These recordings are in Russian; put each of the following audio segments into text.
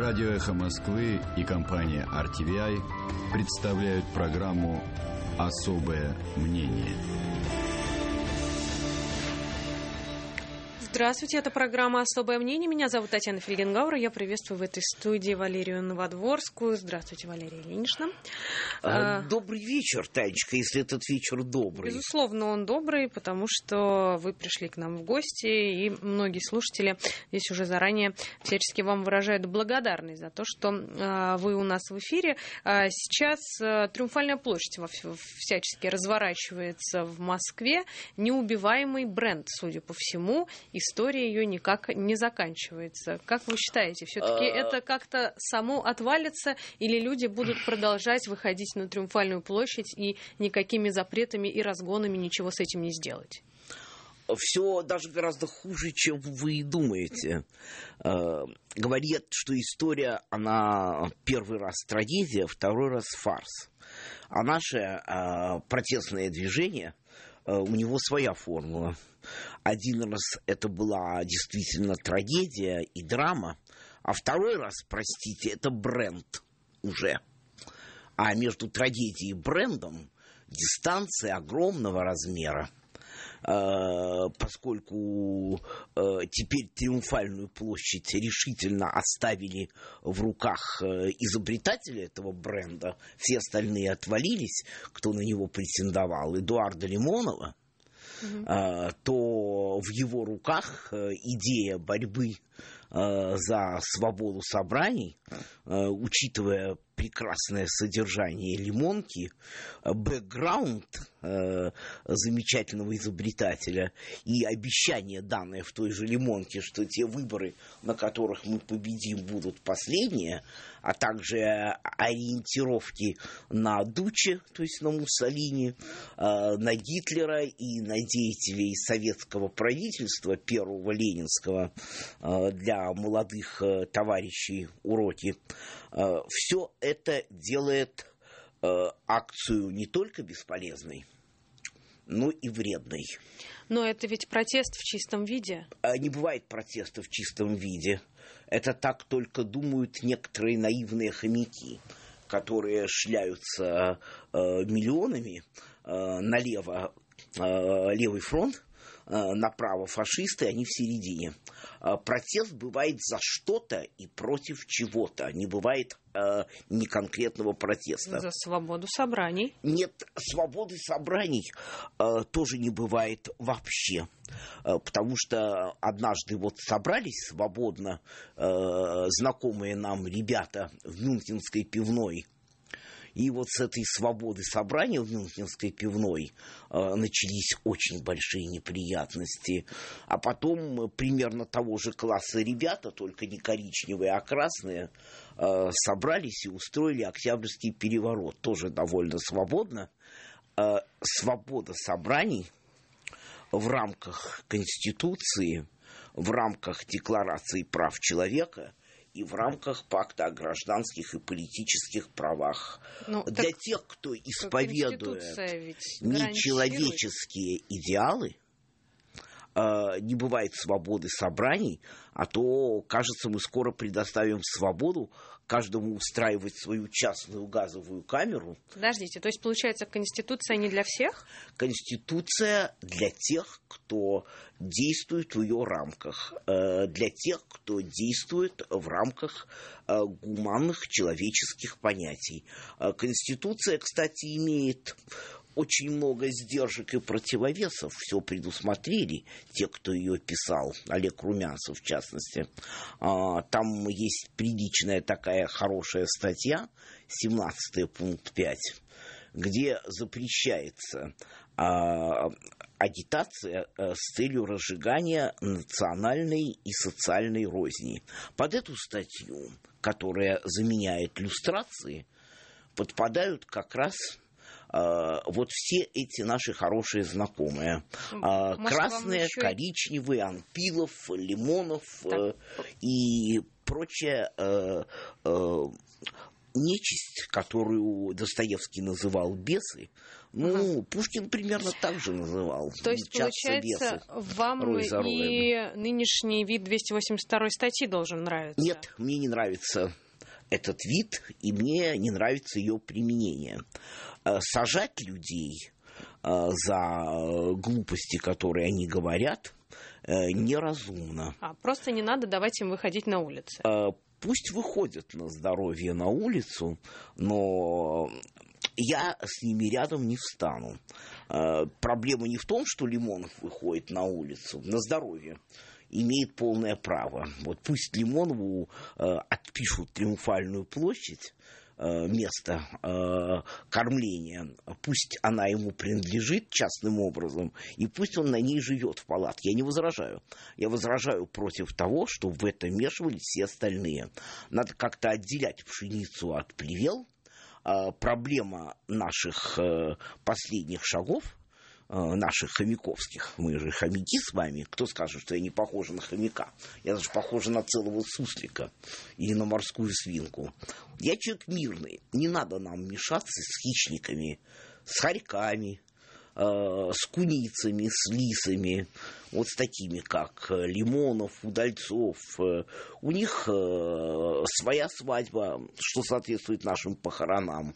Радио «Эхо Москвы» и компания RTVI представляют программу «Особое мнение». Здравствуйте, это программа «Особое мнение». Меня зовут Татьяна Фельгенгаура. Я приветствую в этой студии Валерию Новодворскую. Здравствуйте, Валерия Ильинична. А, а, добрый вечер, Танечка, если этот вечер добрый. Безусловно, он добрый, потому что вы пришли к нам в гости, и многие слушатели здесь уже заранее всячески вам выражают благодарность за то, что а, вы у нас в эфире. сейчас Триумфальная площадь во, всячески разворачивается в Москве. Неубиваемый бренд, судя по всему, и история ее никак не заканчивается. Как вы считаете, все-таки а, это как-то само отвалится или люди будут продолжать выходить на Триумфальную площадь и никакими запретами и разгонами ничего с этим не сделать? все даже гораздо хуже, чем вы думаете. Э, говорят, что история, она первый раз трагедия, второй раз фарс. А наше э, протестное движение Э, у него своя формула. Один раз это была действительно трагедия и драма, а второй раз, простите, это бренд уже. А между трагедией и брендом дистанция огромного размера – Э, поскольку э, теперь Триумфальную площадь решительно оставили в руках э, изобретателя этого бренда, все остальные отвалились, кто на него претендовал, Эдуарда Лимонова, то в его руках идея борьбы за свободу собраний, учитывая прекрасное содержание лимонки, э, бэкграунд э, замечательного изобретателя и обещание, данное в той же лимонке, что те выборы, на которых мы победим, будут последние, а также э, ориентировки на Дуче, то есть на Муссолини, на Гитлера и на деятелей советского правительства, первого ленинского, для молодых товарищей уроки. Все это делает э, акцию не только бесполезной, но и вредной. Но это ведь протест в чистом виде. А, не бывает протеста в чистом виде. Это так только думают некоторые наивные хомяки, которые шляются э, миллионами э, налево э, левый фронт Э, направо фашисты, они в середине. Э, протест бывает за что-то и против чего-то, не бывает э, не конкретного протеста. За свободу собраний? Нет, свободы собраний э, тоже не бывает вообще, э, потому что однажды вот собрались свободно э, знакомые нам ребята в Мюнхенской пивной, и вот с этой свободы собрания в Мюнхенской пивной э, начались очень большие неприятности. А потом э, примерно того же класса ребята, только не коричневые, а красные, э, собрались и устроили Октябрьский переворот. Тоже довольно свободно. Э, свобода собраний в рамках Конституции, в рамках Декларации прав человека – и в рамках пакта о гражданских и политических правах. Ну, Для тех, кто исповедует нечеловеческие идеалы, а, не бывает свободы собраний, а то, кажется, мы скоро предоставим свободу каждому устраивать свою частную газовую камеру. Подождите, то есть получается Конституция не для всех? Конституция для тех, кто действует в ее рамках, э, для тех, кто действует в рамках э, гуманных человеческих понятий. Э, конституция, кстати, имеет очень много сдержек и противовесов, все предусмотрели те, кто ее писал, Олег Румянцев в частности. А, там есть приличная такая хорошая статья, 17 пункт 5, где запрещается а, агитация э, с целью разжигания национальной и социальной розни. Под эту статью, которая заменяет люстрации, подпадают как раз Э, вот все эти наши хорошие знакомые. А, может, Красные, еще... коричневые, Анпилов, Лимонов так. Э, и прочее э, нечисть, которую Достоевский называл бесы, ну, ага. Пушкин примерно так же называл. То есть, получается, бесы, вам рой и нынешний вид 282 статьи должен нравиться? Нет, мне не нравится этот вид, и мне не нравится ее применение. Э, сажать людей э, за глупости, которые они говорят, э, неразумно. А просто не надо давать им выходить на улицу. Пусть выходят на здоровье на улицу, но я с ними рядом не встану. Проблема не в том, что Лимонов выходит на улицу, на здоровье имеет полное право. Вот пусть Лимонову э, отпишут Триумфальную площадь, э, место э, кормления. Пусть она ему принадлежит частным образом, и пусть он на ней живет в палатке. Я не возражаю. Я возражаю против того, что в это вмешивались все остальные. Надо как-то отделять пшеницу от плевел. Э, проблема наших э, последних шагов – Э, наших хомяковских. Мы же хомяки с вами. Кто скажет, что я не похожа на хомяка? Я даже похожа на целого суслика или на морскую свинку. Я человек мирный. Не надо нам мешаться с хищниками, с хорьками, э, с куницами, с лисами, вот с такими, как э, Лимонов, Удальцов. У них своя свадьба, что соответствует нашим похоронам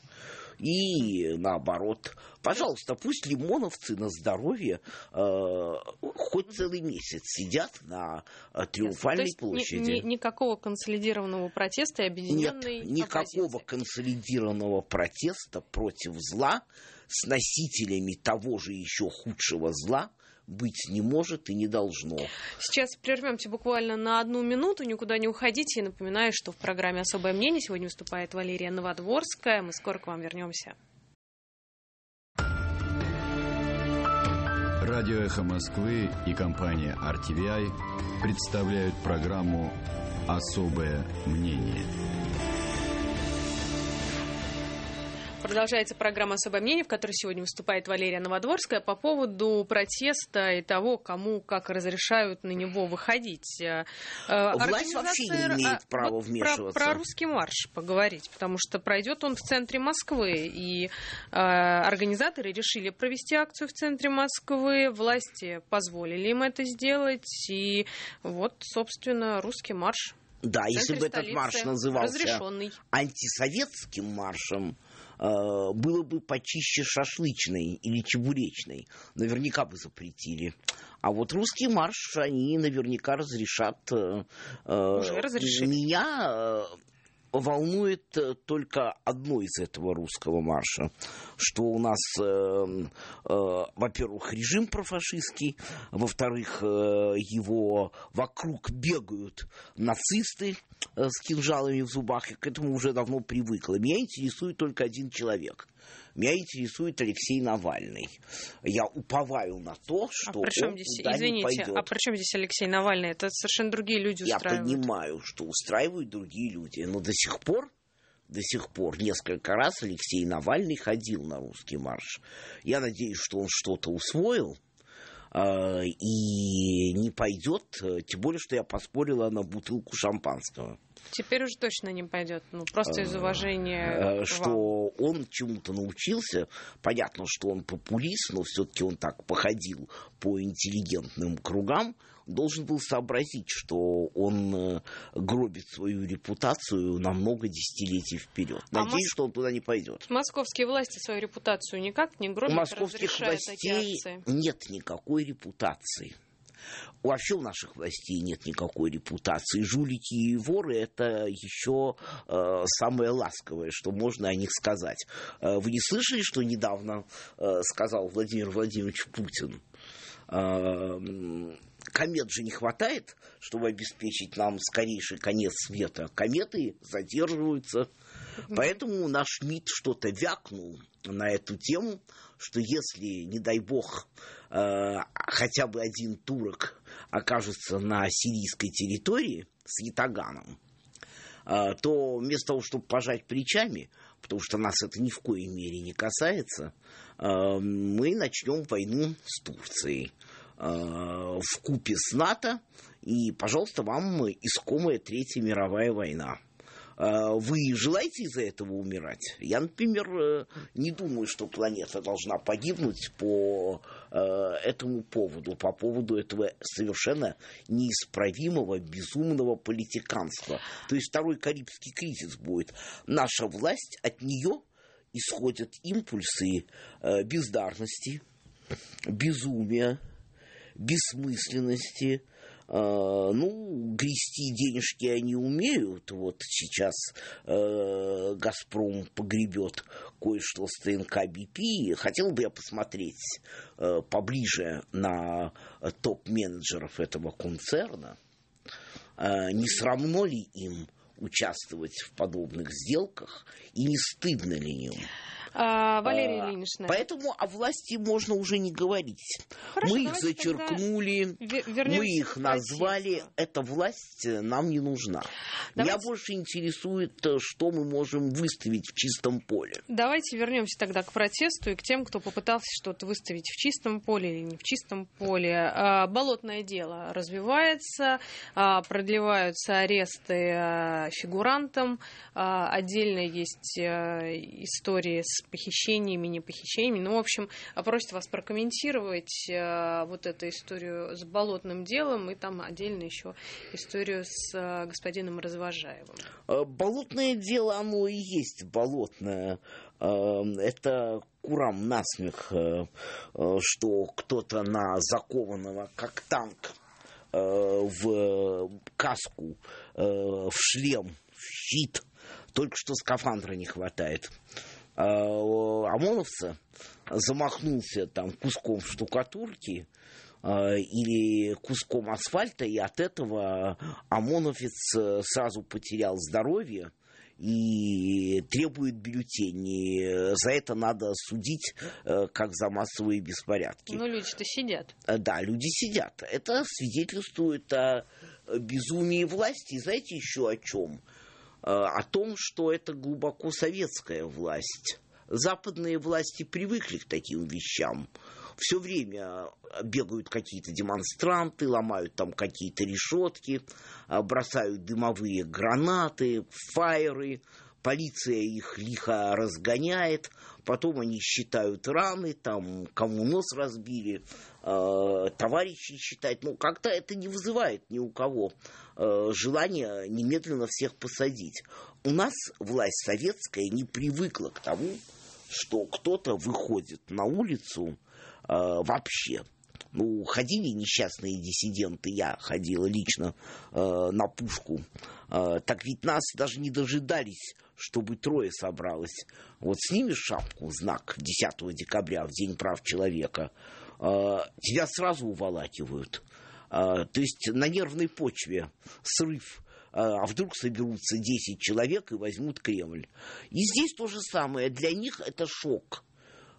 и наоборот. Пожалуйста, пусть лимоновцы на здоровье э, хоть целый месяц сидят на э, Триумфальной есть, площади. Ни, ни, никакого консолидированного протеста и объединенной Нет, никакого консолидированного протеста против зла с носителями того же еще худшего зла – быть не может и не должно. Сейчас прервемся буквально на одну минуту, никуда не уходите. И напоминаю, что в программе «Особое мнение» сегодня выступает Валерия Новодворская. Мы скоро к вам вернемся. Радио «Эхо Москвы» и компания RTVI представляют программу «Особое мнение». Продолжается программа «Особое мнение», в которой сегодня выступает Валерия Новодворская по поводу протеста и того, кому как разрешают на него выходить. Э, э, Власть вообще не имеет а, права вот вмешиваться. Про, про русский марш поговорить, потому что пройдет он в центре Москвы, и э, организаторы решили провести акцию в центре Москвы, власти позволили им это сделать, и вот, собственно, русский марш. Да, если бы этот марш назывался антисоветским маршем, Э, было бы почище шашлычной или чебуречной. Наверняка бы запретили. А вот русский марш они наверняка разрешат. Э, э, Уже разрешили. Меня волнует э, только одно из этого русского марша, что у нас, э, э, во-первых, режим профашистский, во-вторых, э, его вокруг бегают нацисты э, с кинжалами в зубах, и к этому уже давно привыкла. Меня интересует только один человек – меня интересует Алексей Навальный. Я уповаю на то, а что а при чем он здесь, туда извините, не пойдет. А при чем здесь Алексей Навальный? Это совершенно другие люди устраивают. Я понимаю, что устраивают другие люди. Но до сих пор до сих пор. Несколько раз Алексей Навальный ходил на русский марш. Я надеюсь, что он что-то усвоил, а, и не пойдет, э, тем более, что я поспорила на бутылку шампанского. Теперь уже точно не пойдет. Ну, просто из а, уважения. Э, что он чему-то научился. Понятно, что он популист, но все-таки он так походил по интеллигентным кругам должен был сообразить, что он э, гробит свою репутацию на много десятилетий вперед. А Надеюсь, мос... что он туда не пойдет. Московские власти свою репутацию никак не гробят, У московских властей нет никакой репутации. Вообще у наших властей нет никакой репутации. Жулики и воры – это еще э, самое ласковое, что можно о них сказать. Э, вы не слышали, что недавно э, сказал Владимир Владимирович Путин? Э, комет же не хватает, чтобы обеспечить нам скорейший конец света. Кометы задерживаются. Поэтому наш МИД что-то вякнул на эту тему, что если, не дай бог, э, хотя бы один турок окажется на сирийской территории с Ятаганом, э, то вместо того, чтобы пожать плечами, потому что нас это ни в коей мере не касается, э, мы начнем войну с Турцией. Э, в купе с НАТО, и, пожалуйста, вам искомая Третья мировая война. Э, вы желаете из-за этого умирать? Я, например, э, не думаю, что планета должна погибнуть по этому поводу, по поводу этого совершенно неисправимого, безумного политиканства. То есть второй Карибский кризис будет. Наша власть, от нее исходят импульсы бездарности, безумия, бессмысленности. А, ну, грести денежки они умеют. Вот сейчас э, «Газпром» погребет кое-что с ТНК БП. Хотел бы я посмотреть э, поближе на топ-менеджеров этого концерна. Э, не срамно ли им участвовать в подобных сделках и не стыдно ли им? А, Валерия а, Ильинична. Поэтому о власти можно уже не говорить. Хорошо, мы их зачеркнули, мы их назвали. Эта власть нам не нужна. Давайте... Меня больше интересует, э, что мы можем выставить в чистом поле. Давайте вернемся тогда к протесту и к тем, кто попытался что-то выставить в чистом поле или не в чистом поле. А, болотное дело развивается, а, продлеваются аресты фигурантам. Отдельно есть э, истории с похищениями, не похищениями. Ну, в общем, просит вас прокомментировать э, вот эту историю с болотным делом и там отдельно еще историю с э, господином Развожаевым. Э, болотное дело, оно и есть болотное. Это курам насмех, что кто-то на закованного, как танк, в каску, в шлем, в щит. Только что скафандра не хватает. А, а ОМОНовца замахнулся там куском штукатурки а, или куском асфальта, и от этого ОМОНовец э, сразу потерял здоровье и требует бюллетеней. За это надо судить, э, как за массовые беспорядки. Ну, люди-то сидят. Э, да, люди сидят. Это свидетельствует о безумии власти. И знаете еще о чем? Э, о том, что это глубоко советская власть. Западные власти привыкли к таким вещам. Все время бегают какие-то демонстранты, ломают там какие-то решетки, э, бросают дымовые гранаты, фаеры, полиция их лихо разгоняет, потом они считают раны, там, кому нос разбили, э, товарищи считают. Ну, как-то это не вызывает ни у кого э, желания немедленно всех посадить. У нас власть советская не привыкла к тому, что кто-то выходит на улицу э, вообще. Ну, ходили несчастные диссиденты, я ходила лично э, на пушку. Э, так ведь нас даже не дожидались, чтобы трое собралось. Вот снимешь шапку, знак 10 декабря, в День прав человека, э, тебя сразу уволакивают. Э, то есть на нервной почве срыв э, а вдруг соберутся 10 человек и возьмут Кремль. И здесь то же самое. Для них это шок.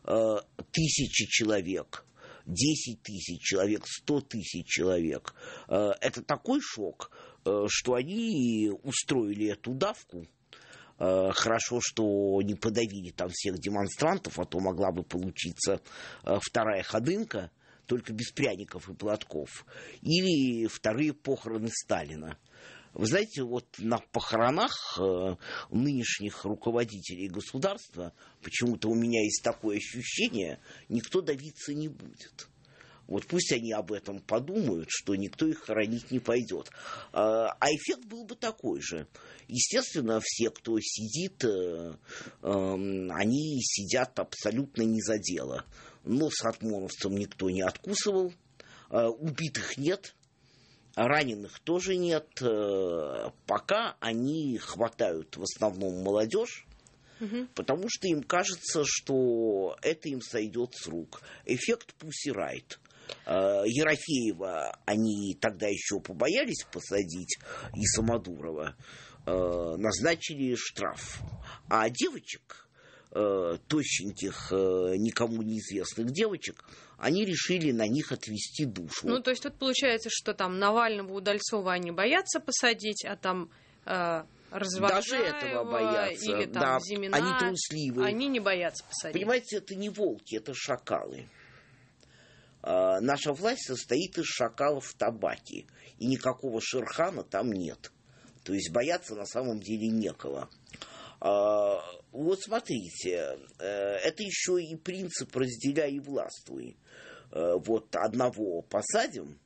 Э, тысячи человек – 10 тысяч человек, 100 тысяч человек. Э, это такой шок, э, что они устроили эту давку. Э, хорошо, что не подавили там всех демонстрантов, а то могла бы получиться вторая ходынка, только без пряников и платков. Или вторые похороны Сталина – вы знаете, вот на похоронах э, нынешних руководителей государства, почему-то у меня есть такое ощущение, никто давиться не будет. Вот пусть они об этом подумают, что никто их хоронить не пойдет. А, а эффект был бы такой же. Естественно, все, кто сидит, э, эм, они сидят абсолютно не за дело. Нос от моновцам никто не откусывал, э, убитых нет, раненых тоже нет. Э, пока они хватают в основном молодежь, угу. потому что им кажется, что это им сойдет с рук. Эффект пусирает. Э, Ерофеева они тогда еще побоялись посадить и Самодурова э, назначили штраф. А девочек Э, тощеньких, э, никому неизвестных девочек, они решили на них отвести душу. Ну, то есть тут получается, что там Навального, Удальцова они боятся посадить, а там... Э... Даже этого боятся. Или, там, да, Зимина, они трусливые. Они не боятся посадить. Понимаете, это не волки, это шакалы а, наша власть состоит из шакалов в табаке, и никакого шерхана там нет. То есть бояться на самом деле некого. Вот смотрите, э, это еще и принцип «разделяй и властвуй». Э, вот одного посадим,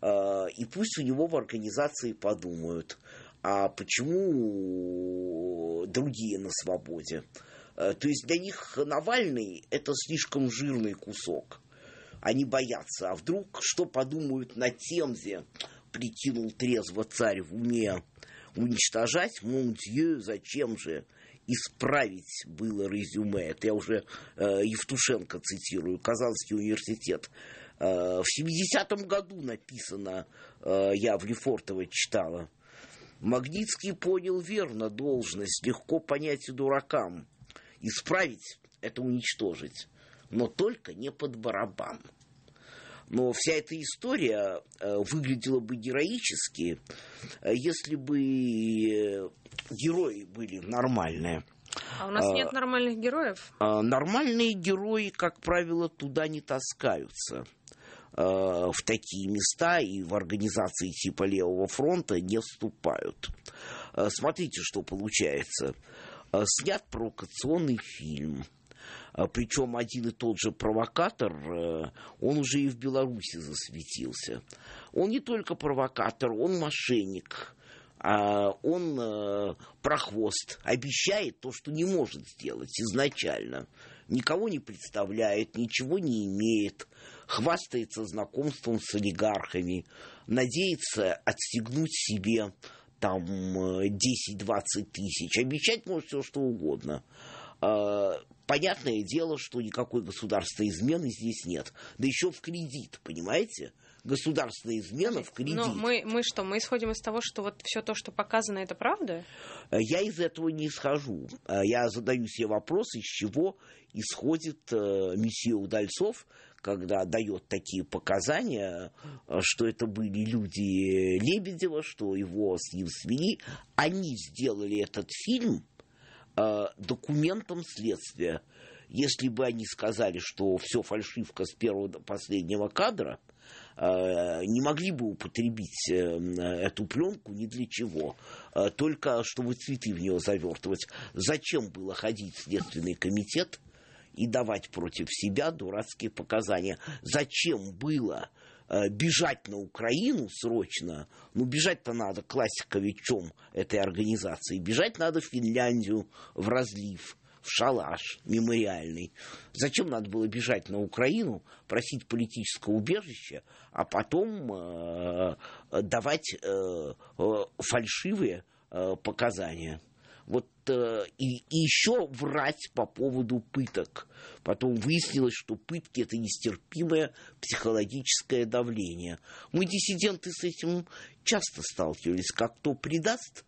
э, и пусть у него в организации подумают, а почему другие на свободе. То есть для них Навальный – это слишком жирный кусок. Они боятся, а вдруг что подумают на темзе, где прикинул трезво царь в уме, уничтожать, мол, зачем же исправить было резюме. Это я уже э, Евтушенко цитирую, Казанский университет. Э, в 70-м году написано, э, я в Лефортово читала, Магнитский понял верно должность, легко понять и дуракам. Исправить – это уничтожить, но только не под барабан. Но вся эта история э, выглядела бы героически, э, если бы э, герои были нормальные. А у нас нет нормальных героев? Нормальные герои, как правило, туда не таскаются в такие места и в организации типа Левого фронта не вступают. Смотрите, что получается. Снят провокационный фильм – а, Причем один и тот же провокатор, э, он уже и в Беларуси засветился. Он не только провокатор, он мошенник. А, он э, прохвост, обещает то, что не может сделать изначально. Никого не представляет, ничего не имеет, хвастается знакомством с олигархами, надеется отстегнуть себе там 10-20 э, тысяч. Обещать может все что угодно. А, Понятное дело, что никакой государственной измены здесь нет. Да еще в кредит, понимаете? Государственная измена в ну, кредит. Но мы, мы что, мы исходим из того, что вот все то, что показано, это правда? Э, я из этого не исхожу. Э, я задаю себе вопрос, из чего исходит э, месье Удальцов, когда дает такие показания, что это были люди Лебедева, что его с ним свели. Они сделали этот фильм – э, документам следствия, если бы они сказали, что все фальшивка с первого до последнего кадра, э, не могли бы употребить э, эту пленку ни для чего, э, только чтобы цветы в нее завертывать. Зачем было ходить в Следственный комитет и давать против себя дурацкие показания? Зачем было Э, бежать на Украину срочно, ну, бежать-то надо классиковичом этой организации, бежать надо в Финляндию, в разлив, в шалаш мемориальный. Зачем надо было бежать на Украину, просить политическое убежище, а потом э, давать э, фальшивые показания? Э, и, и еще врать по поводу пыток. Потом выяснилось, что пытки это нестерпимое психологическое давление. Мы, диссиденты, с этим часто сталкивались. Как кто предаст,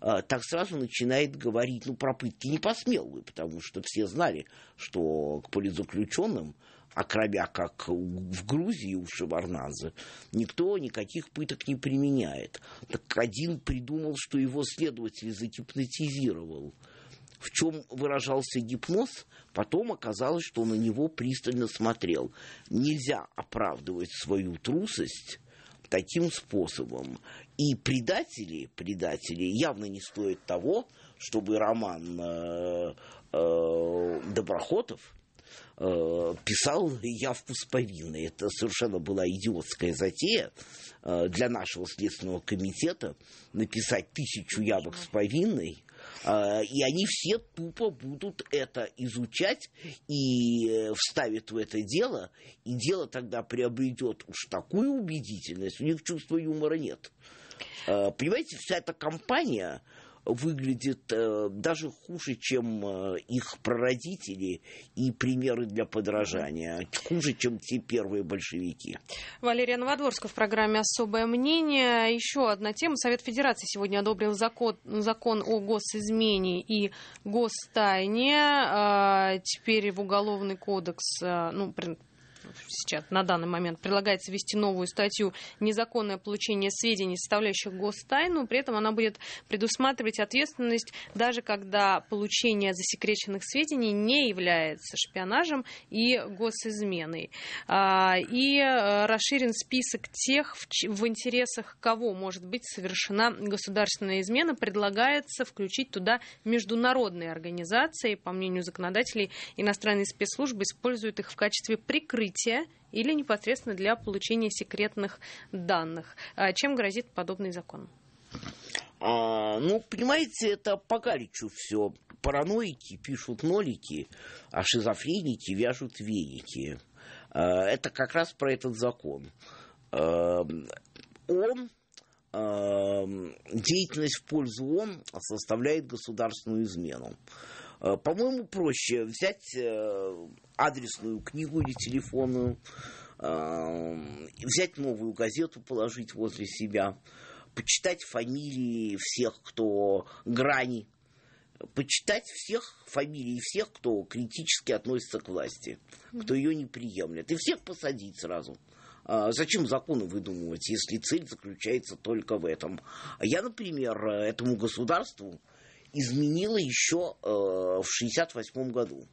э, так сразу начинает говорить, ну, про пытки не посмел бы, потому что все знали, что к политзаключенным а кроме как в Грузии у Шеварнадзе, никто никаких пыток не применяет. Так один придумал, что его следователь загипнотизировал. В чем выражался гипноз, потом оказалось, что он на него пристально смотрел. Нельзя оправдывать свою трусость таким способом. И предатели, предатели явно не стоят того, чтобы роман э, э, Доброхотов Э, писал явку с повинной. Это совершенно была идиотская затея э, для нашего Следственного комитета написать тысячу явок с повинной, э, и они все тупо будут это изучать и вставят в это дело, и дело тогда приобретет уж такую убедительность, у них чувства юмора нет. Понимаете, вся эта компания, выглядит э, даже хуже, чем э, их прародители и примеры для подражания. А хуже, чем те первые большевики. Валерия Новодворская в программе «Особое мнение». Еще одна тема. Совет Федерации сегодня одобрил закон, закон о госизмене и гостайне. А, теперь в Уголовный кодекс э, ну, сейчас на данный момент предлагается ввести новую статью «Незаконное получение сведений, составляющих гостайну». При этом она будет предусматривать ответственность даже когда получение засекреченных сведений не является шпионажем и госизменой. А, и э, расширен список тех, в интересах кого может быть совершена государственная измена. Предлагается включить туда международные организации. По мнению законодателей, иностранные спецслужбы используют их в качестве прикрытия открытия или непосредственно для получения секретных данных. А, чем грозит подобный закон? А, ну, понимаете, это по Галичу все. Параноики пишут нолики, а шизофреники вяжут веники. А, это как раз про этот закон. А, он а, деятельность в пользу ООН составляет государственную измену. Э, по-моему, проще взять э, адресную книгу или телефонную, э, взять новую газету, положить возле себя, почитать фамилии всех, кто грани, почитать всех фамилии, всех, кто критически относится к власти, кто ее не приемлет, и всех посадить сразу. А зачем законы выдумывать, если цель заключается только в этом? Я, например, этому государству изменило еще э, в 1968 году.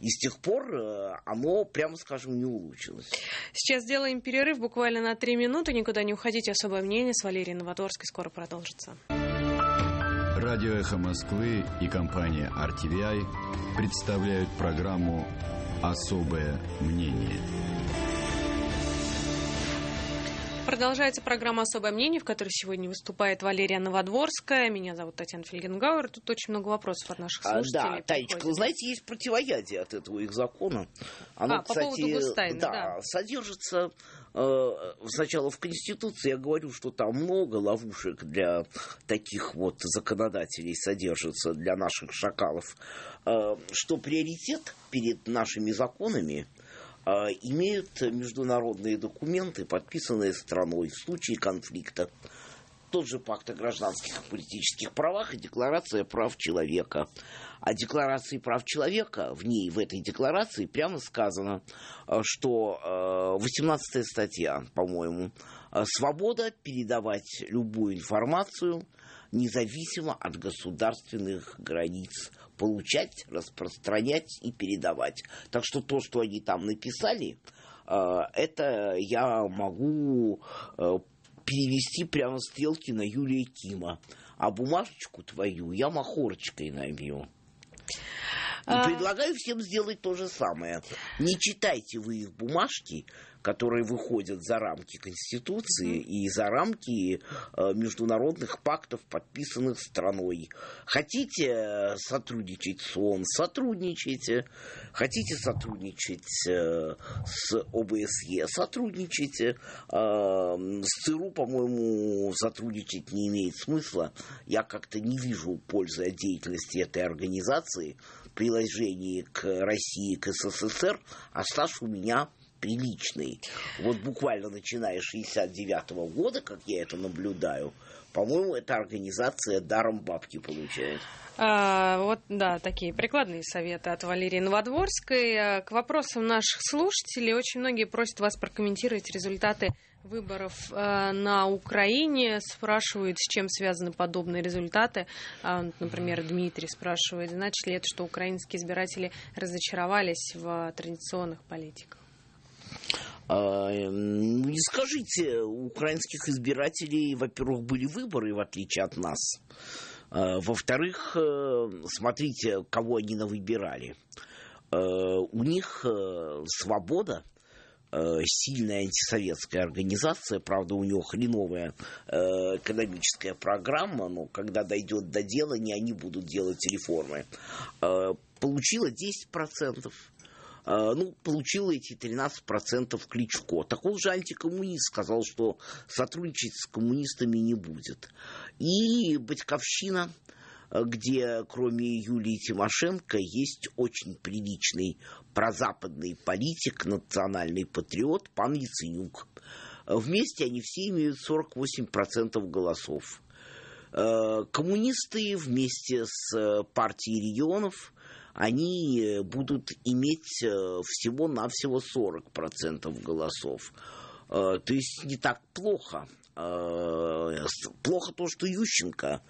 И с тех пор э, оно, прямо скажем, не улучшилось. Сейчас сделаем перерыв буквально на три минуты. Никуда не уходите. Особое мнение с Валерией Новоторской скоро продолжится. Радио «Эхо Москвы» и компания RTVI представляют программу «Особое мнение». Продолжается программа «Особое мнение», в которой сегодня выступает Валерия Новодворская. Меня зовут Татьяна Фельгенгауэр. Тут очень много вопросов от наших слушателей. А, да, Танечка, вы знаете, есть противоядие от этого их закона. А, Оно, а, кстати, по поводу Густайна, да, да. содержится э, сначала в Конституции. Я говорю, что там много ловушек для таких вот законодателей содержится, для наших шакалов. Э, что приоритет перед нашими законами – а, имеют международные документы, подписанные страной в случае конфликта. Тот же пакт о гражданских и политических правах и декларация прав человека. О декларации прав человека, в ней, в этой декларации прямо сказано, а, что 18 а, статья, по-моему, свобода передавать любую информацию независимо от государственных границ получать, распространять и передавать. Так что то, что они там написали, э, это я могу э, перевести прямо стрелки на Юлия Кима. А бумажечку твою я махорочкой набью. И а. предлагаю всем сделать то же самое. Не читайте вы их бумажки, которые выходят за рамки Конституции и за рамки э, международных пактов, подписанных страной. Хотите э, сотрудничать с ООН, сотрудничайте. Хотите сотрудничать э, с ОБСЕ, сотрудничайте. с ЦРУ, по-моему, сотрудничать не имеет смысла. Я как-то не вижу пользы от деятельности этой организации в приложении к России, к СССР. А стаж у меня приличный. Вот буквально начиная с 69-го года, как я это наблюдаю, по-моему, эта организация даром бабки получает. А, вот, да, такие прикладные советы от Валерии Новодворской. А, к вопросам наших слушателей очень многие просят вас прокомментировать результаты выборов а, на Украине. Спрашивают, с чем связаны подобные результаты. А, например, Дмитрий спрашивает, значит ли это, что украинские избиратели разочаровались в традиционных политиках? А, не скажите, у украинских избирателей, во-первых, были выборы, в отличие от нас. А, во-вторых, э, смотрите, кого они навыбирали. Э, у них э, свобода, сильная антисоветская организация, правда, у него хреновая экономическая программа, но когда дойдет до дела, не они будут делать реформы, получила 10%. процентов. Э, ну, получил эти 13% Кличко. Такой же антикоммунист сказал, что сотрудничать с коммунистами не будет. И Батьковщина э, где кроме Юлии Тимошенко есть очень приличный прозападный политик, национальный патриот, пан Яценюк. Вместе они все имеют 48% голосов. Э, коммунисты вместе с партией регионов они э, будут иметь э, всего-навсего 40% голосов. Э, то есть не так плохо. Плохо то, что Ющенко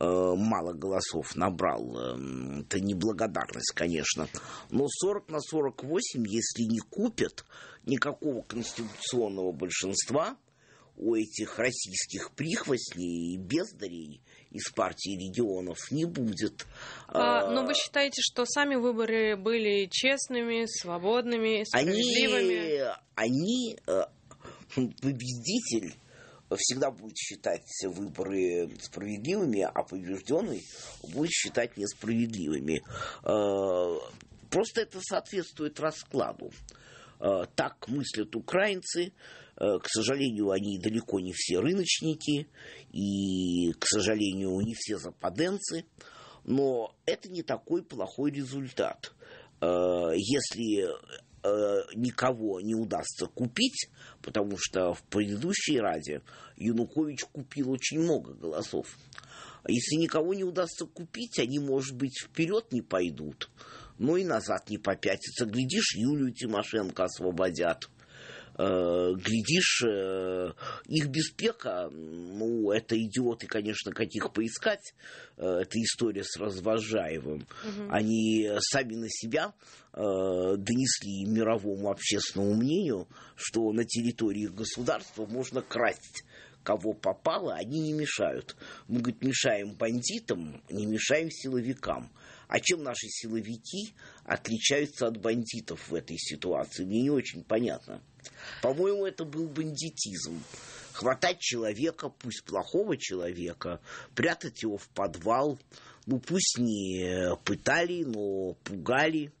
мало голосов набрал. Эм, это неблагодарность, конечно. Но 40 на 48, если не купят никакого конституционного большинства у этих российских прихвостней и бездарей, из партии регионов не будет. А, а, но вы считаете, что сами выборы были честными, свободными, справедливыми? Они, они э, победитель всегда будет считать выборы справедливыми, а побежденный будет считать несправедливыми. А, просто это соответствует раскладу. А, так мыслят украинцы, Э, к сожалению, они далеко не все рыночники, и, к сожалению, не все западенцы, но это не такой плохой результат. Э, если э, никого не удастся купить, потому что в предыдущей Раде Янукович купил очень много голосов. Если никого не удастся купить, они, может быть, вперед не пойдут, но и назад не попятятся. Глядишь, Юлию Тимошенко освободят – Э, глядишь, э, их беспека, ну, это идиоты, конечно, каких поискать, э, это история с Развожаевым. Угу. Они сами на себя донесли мировому общественному мнению, что на территории государства можно красть кого попало, они не мешают. Мы, говорит, мешаем бандитам, не мешаем силовикам. А чем наши силовики отличаются от бандитов в этой ситуации? Мне не очень понятно. По-моему, это был бандитизм. Хватать человека, пусть плохого человека, прятать его в подвал, ну пусть не пытали, но пугали.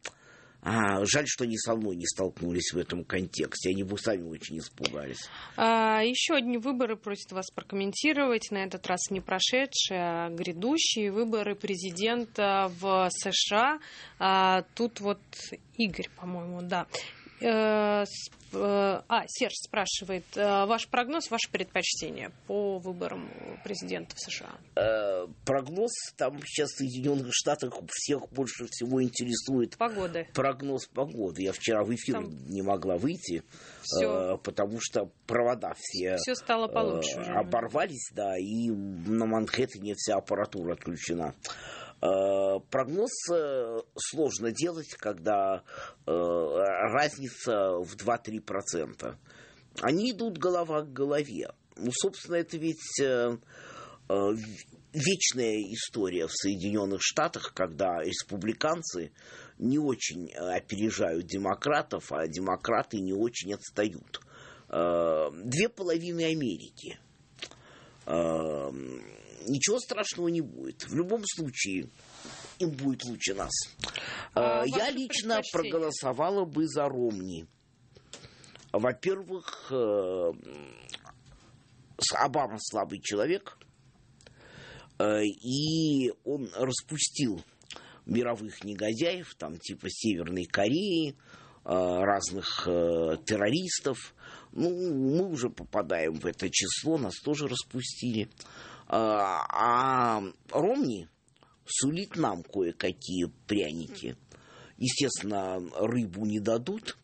А, жаль, что ни со мной не столкнулись в этом контексте. Они бы сами очень испугались. А, еще одни выборы просят вас прокомментировать. На этот раз не прошедшие, а грядущие выборы президента в США. А, тут вот Игорь, по-моему, да, Э, э, а, Серж спрашивает, э, ваш прогноз, ваше предпочтение по выборам президента в США? Прогноз, там сейчас в Соединенных Штатах всех больше всего интересует Погода. прогноз погоды. Я вчера в эфир там... не могла выйти, все... потому что провода все, все стало получше, оборвались, да, и на Манхэттене вся аппаратура отключена. Э, прогноз э, сложно делать, когда э, разница в 2-3%. Они идут голова к голове. Ну, собственно, это ведь вечная история в Соединенных Штатах, когда республиканцы не очень опережают демократов, а демократы не очень отстают. Две половины Америки эм, ничего страшного не будет. В любом случае, им будет лучше нас. А э, Я лично проголосовала бы за Ромни. Во-первых, э, Обама слабый человек, э, и он распустил мировых негодяев, там типа Северной Кореи, разных террористов. Ну, мы уже попадаем в это число, нас тоже распустили. Э, а Ромни сулит нам кое-какие пряники. Естественно, рыбу не дадут,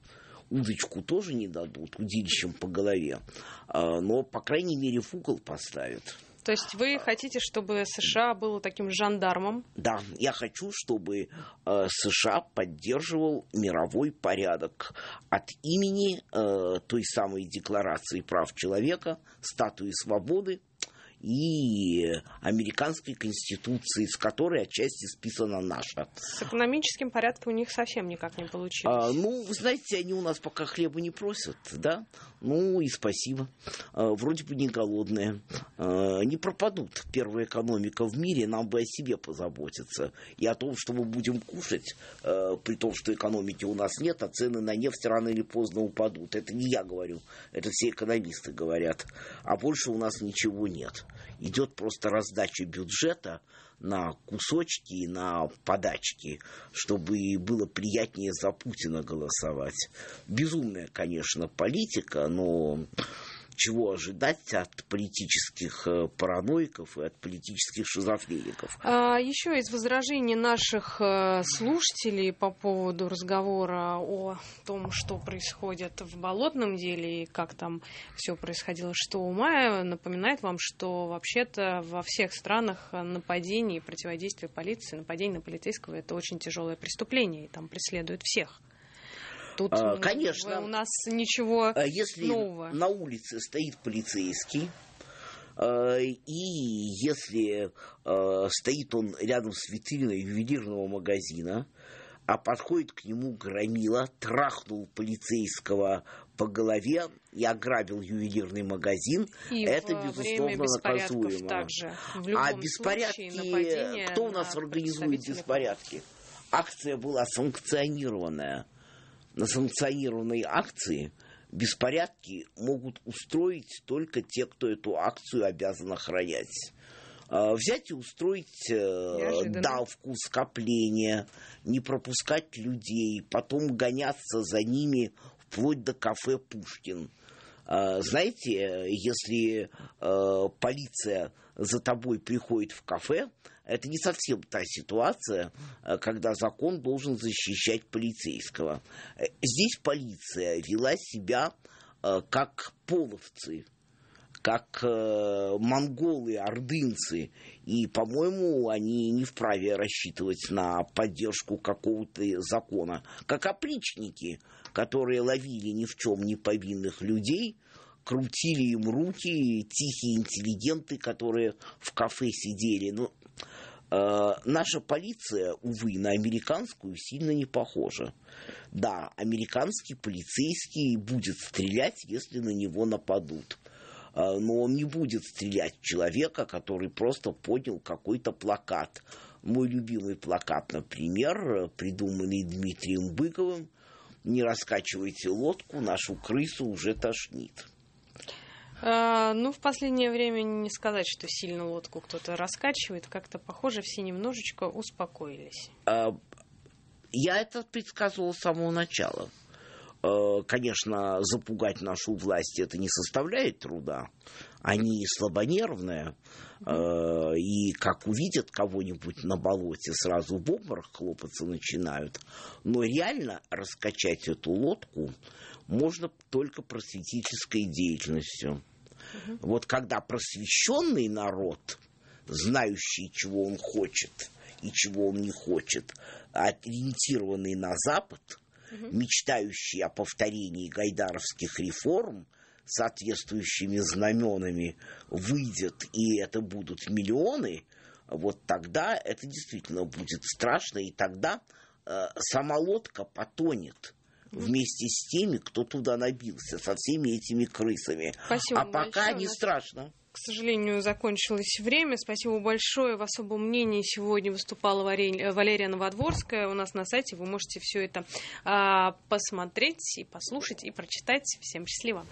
удочку тоже не дадут, удилищем по голове, э, но, по крайней мере, в угол поставят. То есть вы хотите, чтобы США было таким жандармом? Да, я хочу, чтобы э, США поддерживал мировой порядок от имени той самой Декларации прав человека, статуи свободы, и американской конституции, с которой отчасти списана наша. С экономическим порядком у них совсем никак не получилось. А, ну, знаете, они у нас пока хлеба не просят, да? Ну и спасибо. А, вроде бы не голодные. А, не пропадут первая экономика в мире, нам бы о себе позаботиться. И о том, что мы будем кушать, а, при том, что экономики у нас нет, а цены на нефть рано или поздно упадут. Это не я говорю, это все экономисты говорят. А больше у нас ничего нет идет просто раздача бюджета на кусочки и на подачки, чтобы было приятнее за Путина голосовать. Безумная, конечно, политика, но чего ожидать от политических э, параноиков и от политических шизофреников. А еще из возражений наших э, слушателей по поводу разговора о том, что происходит в болотном деле и как там все происходило 6 мая, напоминает вам, что вообще-то во всех странах нападение и противодействие полиции, нападение на полицейского это очень тяжелое преступление, и там преследуют всех. Тут а, конечно, у нас ничего а, если нового. на улице стоит полицейский, а, и если стоит он рядом с витриной ювелирного магазина, а подходит к нему громила, трахнул полицейского по голове и ограбил ювелирный магазин, и это, безусловно, наказуемо. Также. А беспорядки, кто у нас организует беспорядки? Акция была санкционированная на санкционированной акции беспорядки могут устроить только те, кто эту акцию обязан охранять. А, взять и устроить э, Неожиданно. давку, скопление, не пропускать людей, потом гоняться за ними вплоть до кафе Пушкин. А, знаете, если э, полиция за тобой приходит в кафе, это не совсем та ситуация, э, когда закон должен защищать полицейского. Э, здесь полиция вела себя э, как половцы, как монголы, ордынцы. И, по-моему, они не вправе рассчитывать на поддержку какого-то закона. Как опричники, которые ловили ни в чем не повинных людей – крутили им руки тихие интеллигенты, которые в кафе сидели. Ну, э, наша полиция, увы, на американскую сильно не похожа. Да, американский полицейский будет стрелять, если на него нападут э, но он не будет стрелять человека, который просто поднял какой-то плакат. Мой любимый плакат, например, придуманный Дмитрием Быковым «Не раскачивайте лодку, нашу крысу уже тошнит». А, ну, в последнее время не сказать, что сильно лодку кто-то раскачивает. Как-то, похоже, все немножечко успокоились. А, я это предсказывал с самого начала. А, конечно, запугать нашу власть это не составляет труда. Они слабонервные, и как увидят кого-нибудь на болоте, сразу в обморок хлопаться начинают. Но реально раскачать эту лодку можно только просветительской деятельностью. Угу. Вот когда просвещенный народ, знающий, чего он хочет и чего он не хочет, ориентированный на Запад, угу. мечтающий о повторении гайдаровских реформ, соответствующими знаменами выйдет, и это будут миллионы, вот тогда это действительно будет страшно, и тогда э, сама лодка потонет вместе с теми, кто туда набился, со всеми этими крысами. Спасибо а пока большое. не страшно к сожалению, закончилось время. Спасибо большое. В особом мнении сегодня выступала э, Валерия Новодворская. У нас на сайте вы можете все это а, посмотреть и послушать и прочитать. Всем счастливо.